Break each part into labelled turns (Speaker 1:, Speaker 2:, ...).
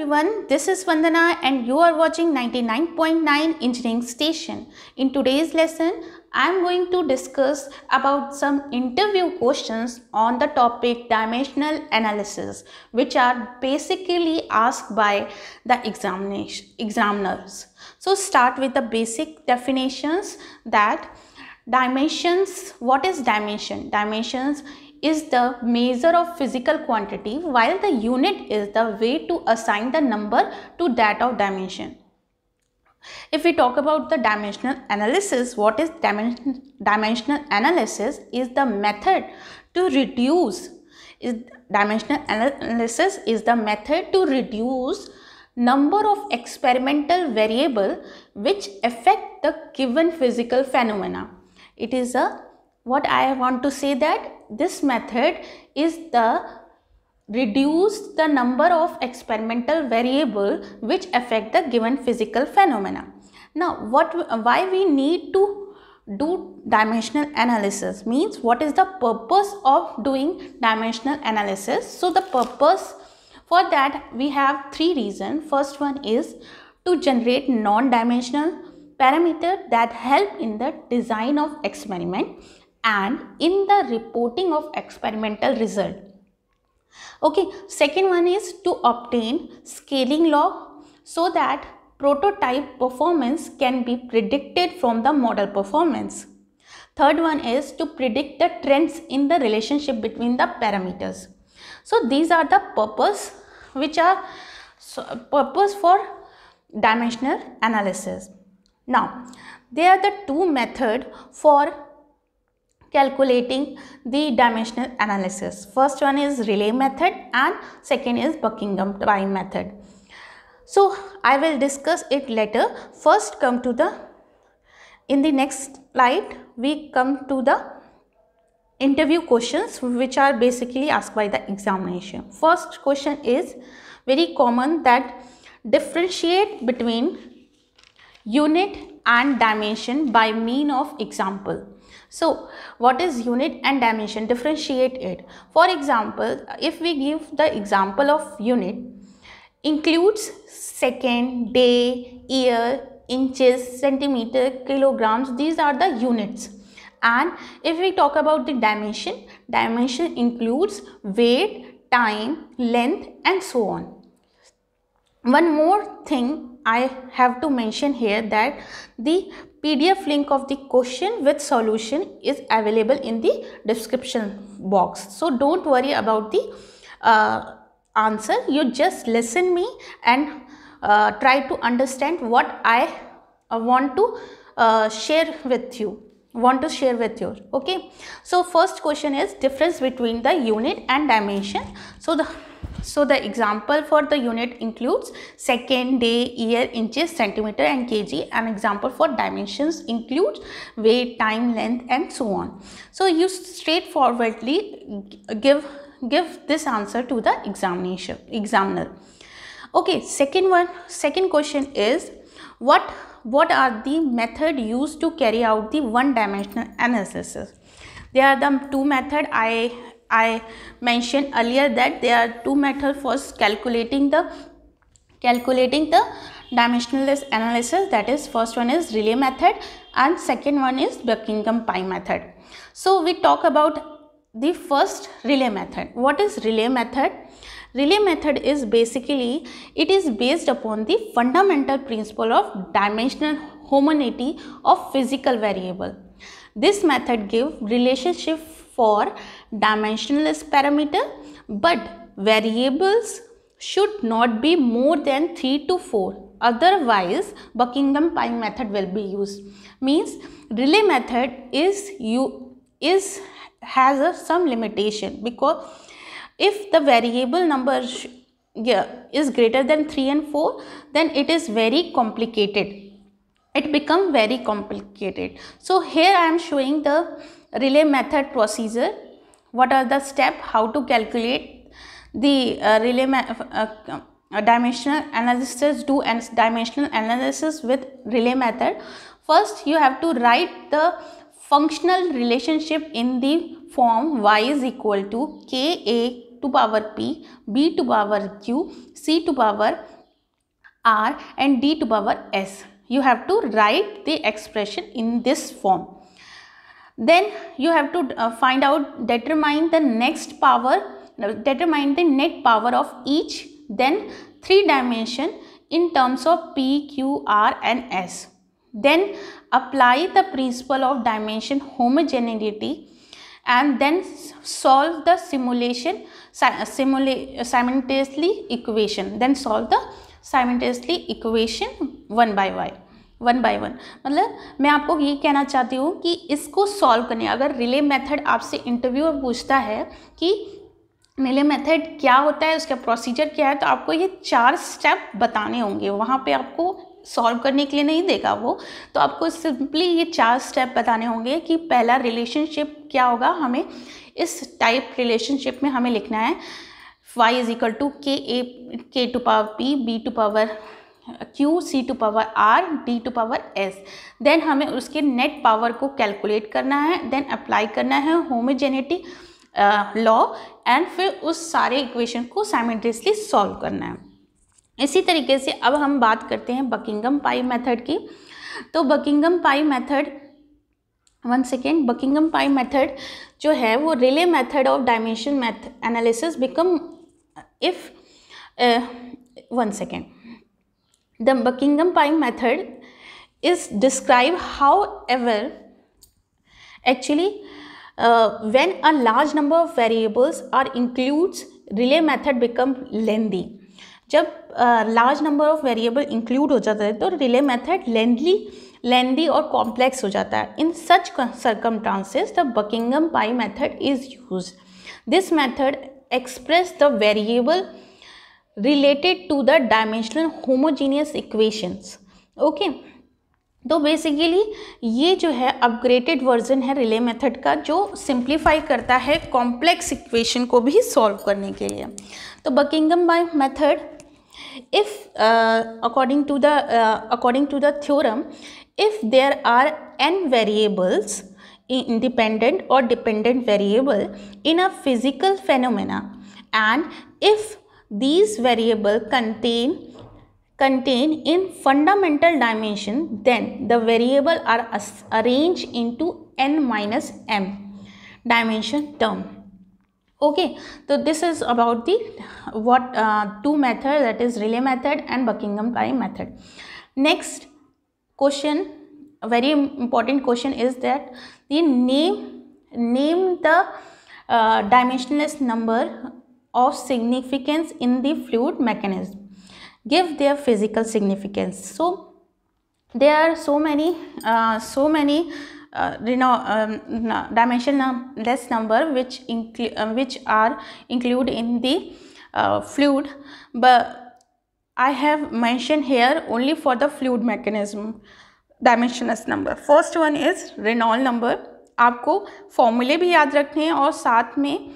Speaker 1: everyone, this is Vandana and you are watching 99.9 Engineering Station. In today's lesson, I am going to discuss about some interview questions on the topic dimensional analysis which are basically asked by the examination, examiners. So start with the basic definitions that dimensions, what is dimension? Dimensions is the measure of physical quantity while the unit is the way to assign the number to that of dimension. If we talk about the dimensional analysis, what is dimension, dimensional analysis is the method to reduce is dimensional analysis is the method to reduce number of experimental variable which affect the given physical phenomena. It is a what I want to say that this method is the reduce the number of experimental variable which affect the given physical phenomena. Now what why we need to do dimensional analysis means what is the purpose of doing dimensional analysis. So the purpose for that we have three reasons. First one is to generate non-dimensional parameter that help in the design of experiment and in the reporting of experimental result. Okay, second one is to obtain scaling law so that prototype performance can be predicted from the model performance. Third one is to predict the trends in the relationship between the parameters. So these are the purpose which are purpose for dimensional analysis. Now, there are the two method for calculating the dimensional analysis. First one is relay method and second is Buckingham pie method. So I will discuss it later. First come to the, in the next slide we come to the interview questions which are basically asked by the examination. First question is very common that differentiate between unit and dimension by mean of example. So what is unit and dimension? Differentiate it. For example, if we give the example of unit, includes second, day, year, inches, centimeter, kilograms. These are the units. And if we talk about the dimension, dimension includes weight, time, length and so on. One more thing I have to mention here that the PDF link of the question with solution is available in the description box. So don't worry about the uh, answer. You just listen me and uh, try to understand what I uh, want to uh, share with you want to share with you okay so first question is difference between the unit and dimension so the so the example for the unit includes second, day, year, inches, centimeter and kg. An example for dimensions includes weight, time, length and so on. So you straightforwardly give, give this answer to the examination, examiner. Okay, second one, second question is what, what are the method used to carry out the one dimensional analysis? There are the two method I I mentioned earlier that there are two methods for calculating the calculating the dimensionless analysis that is first one is relay method and second one is Buckingham Pi method. So we talk about the first relay method. What is relay method? Relay method is basically it is based upon the fundamental principle of dimensional homogeneity of physical variable. This method give relationship for dimensionless parameter but variables should not be more than 3 to 4 otherwise buckingham pi method will be used means relay method is you is has a, some limitation because if the variable number yeah, is greater than 3 and 4 then it is very complicated it become very complicated so here i am showing the relay method procedure what are the step how to calculate the uh, relay uh, uh, dimensional analysis do and dimensional analysis with relay method first you have to write the functional relationship in the form y is equal to k a to power p b to power q c to power r and d to power s you have to write the expression in this form then you have to uh, find out, determine the next power, determine the net power of each, then three dimension in terms of P, Q, R and S. Then apply the principle of dimension homogeneity and then solve the simulation uh, simula uh, simultaneously equation. Then solve the simultaneously equation one by one. One by one मतलब मैं आपको ये कहना चाहती हूँ कि इसको solve करने अगर रिले मेथड आपसे इंटरव्यू पूछता है कि रिले मेथड क्या होता है उसका प्रोसीजर क्या है तो आपको ये चार स्टेप बताने होंगे वहाँ पे आपको सॉल्व करने के लिए नहीं देगा वो तो आपको सिंपली ये चार स्टेप बताने होंगे कि पहला रिलेशनशिप क्या होगा हमें इस टाइप रिलेशनशिप में हमें लिखना है y is equal to K A के to power P B to power Q C to power R D to power S then हमें उसके नेट पावर को कैलकुलेट करना है देन अप्लाई करना है होमोजेनिटी लॉ एंड फिर उस सारे इक्वेशन को साइमेंटेसली सॉल्व करना है इसी तरीके से अब हम बात करते हैं बकिंगम पाई मेथड की तो Buckingham pi method one second Buckingham pi method जो है वो Rayleigh method of dimension math analysis become if one second the Buckingham pi method is describe however actually when a large number of variables are includes Rayleigh method become lengthy जब large number of variable include हो जाता है तो relay method लेंदली लेंदी और complex हो जाता है in such circumstances the Buckingham pi method is use this method express the variable related to the dimensional homogeneous equations okay तो बेसिकली ये जो है अपग्रेडेड वर्जन है रिले मेथड का जो सिंप्लीफाई करता है कॉम्प्लेक्स इक्वेशन को भी सॉल्व करने के लिए तो Buckingham pi method if according to the according to the theorem if there are N variables independent और dependent variable in a physical phenomena and if these variable contain contain in fundamental dimension then the variable are arranged into n minus m dimension term okay so this is about the what uh, two method that is relay method and buckingham pi method next question a very important question is that the name name the uh, dimensionless number of significance in the fluid mechanism give their physical significance so there are so many uh, so many uh, you know um, dimensionless number which uh, which are included in the uh, fluid but i have mentioned here only for the fluid mechanism dimensionless number first one is Reynolds number. आपको formula भी याद रखने हैं और साथ में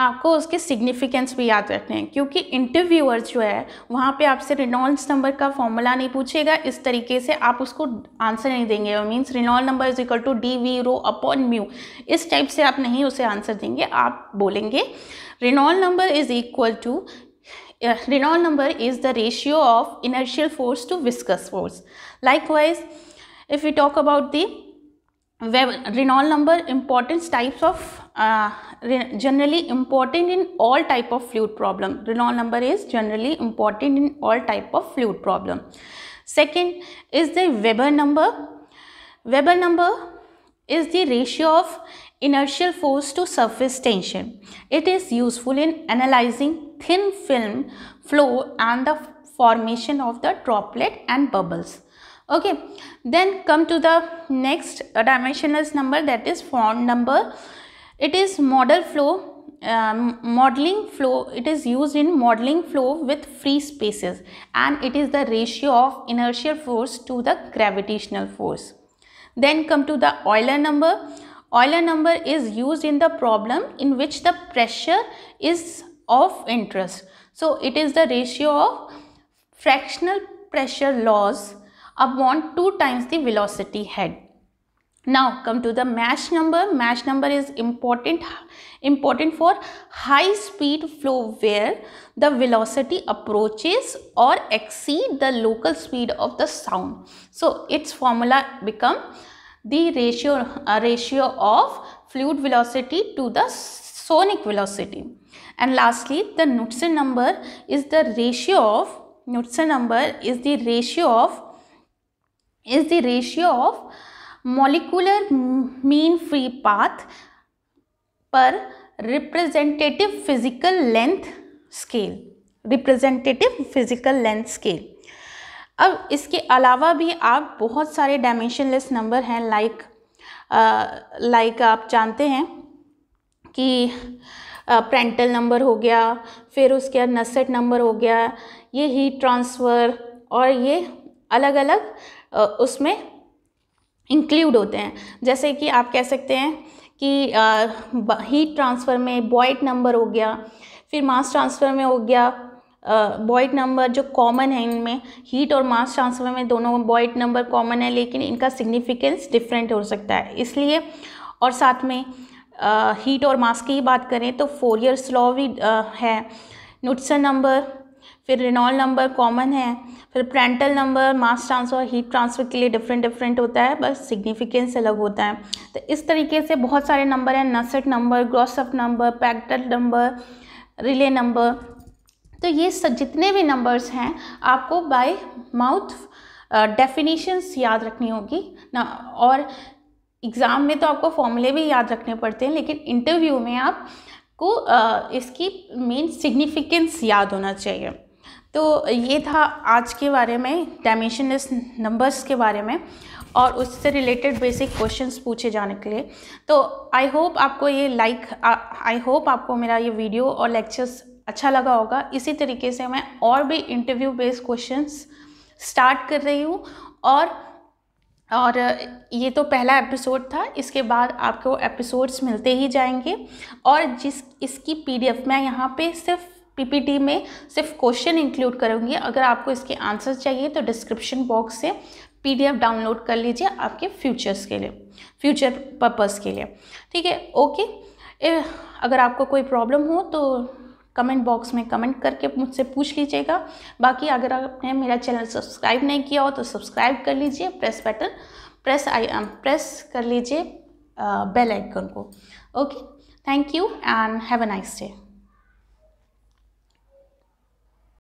Speaker 1: आपको उसके सिग्निफिकेंस भी याद रखने हैं क्योंकि इंटरव्यूअर जो है वहाँ पे आपसे रिनॉल्स नंबर का फॉर्मूला नहीं पूछेगा इस तरीके से आप उसको आंसर नहीं देंगे means Reynolds number is equal to D V rho upon mu इस टाइप से आप नहीं उसे आंसर देंगे आप बोलेंगे Reynolds number is equal to Reynolds number is the ratio of inertial force to viscous force likewise if you talk about the Reynolds number important types of Uh, generally important in all type of fluid problem. Reynolds number is generally important in all type of fluid problem. Second is the Weber number. Weber number is the ratio of inertial force to surface tension. It is useful in analyzing thin film flow and the formation of the droplet and bubbles okay then come to the next dimensionless number that is Fond number it is model flow um, modeling flow it is used in modeling flow with free spaces and it is the ratio of inertial force to the gravitational force then come to the euler number euler number is used in the problem in which the pressure is of interest so it is the ratio of fractional pressure loss upon two times the velocity head now come to the mash number mash number is important important for high speed flow where the velocity approaches or exceed the local speed of the sound so its formula become the ratio uh, ratio of fluid velocity to the sonic velocity and lastly the Knudsen number is the ratio of Knudsen number is the ratio of is the ratio of molecular mean free path पर representative physical length scale representative physical length scale अब इसके अलावा भी आप बहुत सारे dimensionless number हैं like like uh, आप जानते हैं कि प्रेंटल uh, नंबर हो गया फिर उसके बाद नसेट नंबर हो गया ये हीट ट्रांसफ़र और ये अलग अलग uh, उसमें इंक्लूड होते हैं जैसे कि आप कह सकते हैं कि हीट ट्रांसफ़र में बॉयड नंबर हो गया फिर मास ट्रांसफ़र में हो गया बॉयड नंबर जो कॉमन है इनमें हीट और मास ट्रांसफ़र में दोनों बॉयड नंबर कॉमन है लेकिन इनका सिग्निफिकेंस डिफरेंट हो सकता है इसलिए और साथ में हीट और मास की ही बात करें तो फोरियर स्लॉ भी आ, है नुट्सन नंबर फिर रिनॉल नंबर कॉमन है फिर Prandtl number mass transfer heat transfer के लिए डिफरेंट डिफरेंट होता है बस सिग्निफिकेंस अलग होता है तो इस तरीके से बहुत सारे नंबर हैं Nusselt number Grashof number Peclet number Rayleigh number तो ये जितने भी नंबर्स हैं आपको बाय माउथ डेफिनेशंस याद रखनी होगी ना और एग्ज़ाम में तो आपको फॉर्मूले भी याद रखने पड़ते हैं लेकिन इंटरव्यू में आपको इसकी मेन सिग्निफिकेंस याद होना चाहिए तो ये था आज के बारे में डायमेंशनलेस नंबर्स के बारे में और उससे रिलेटेड बेसिक क्वेश्चंस पूछे जाने के लिए तो आई होप आपको ये लाइक आई होप आपको मेरा ये वीडियो और लेक्चर्स अच्छा लगा होगा इसी तरीके से मैं और भी इंटरव्यू बेस्ड क्वेश्चंस स्टार्ट कर रही हूँ और और ये तो पहला एपिसोड था इसके बाद आपको एपिसोड्स मिलते ही जाएंगे और जिस इसकी पीडीएफ मैं यहाँ पे सिर्फ पीपीटी में सिर्फ क्वेश्चन इंक्लूड करूँगी अगर आपको इसके आंसर चाहिए तो डिस्क्रिप्शन बॉक्स से पीडीएफ डाउनलोड कर लीजिए आपके फ्यूचर्स के लिए फ्यूचर पर्पज़ के लिए ठीक है ओके अगर आपको कोई प्रॉब्लम हो तो कमेंट बॉक्स में कमेंट करके मुझसे पूछ लीजिएगा बाकी अगर आपने मेरा चैनल सब्सक्राइब नहीं किया हो तो सब्सक्राइब कर लीजिए प्रेस बटन प्रेस आई प्रेस कर लीजिए बेल uh, आइकन को okay thank you and have a nice day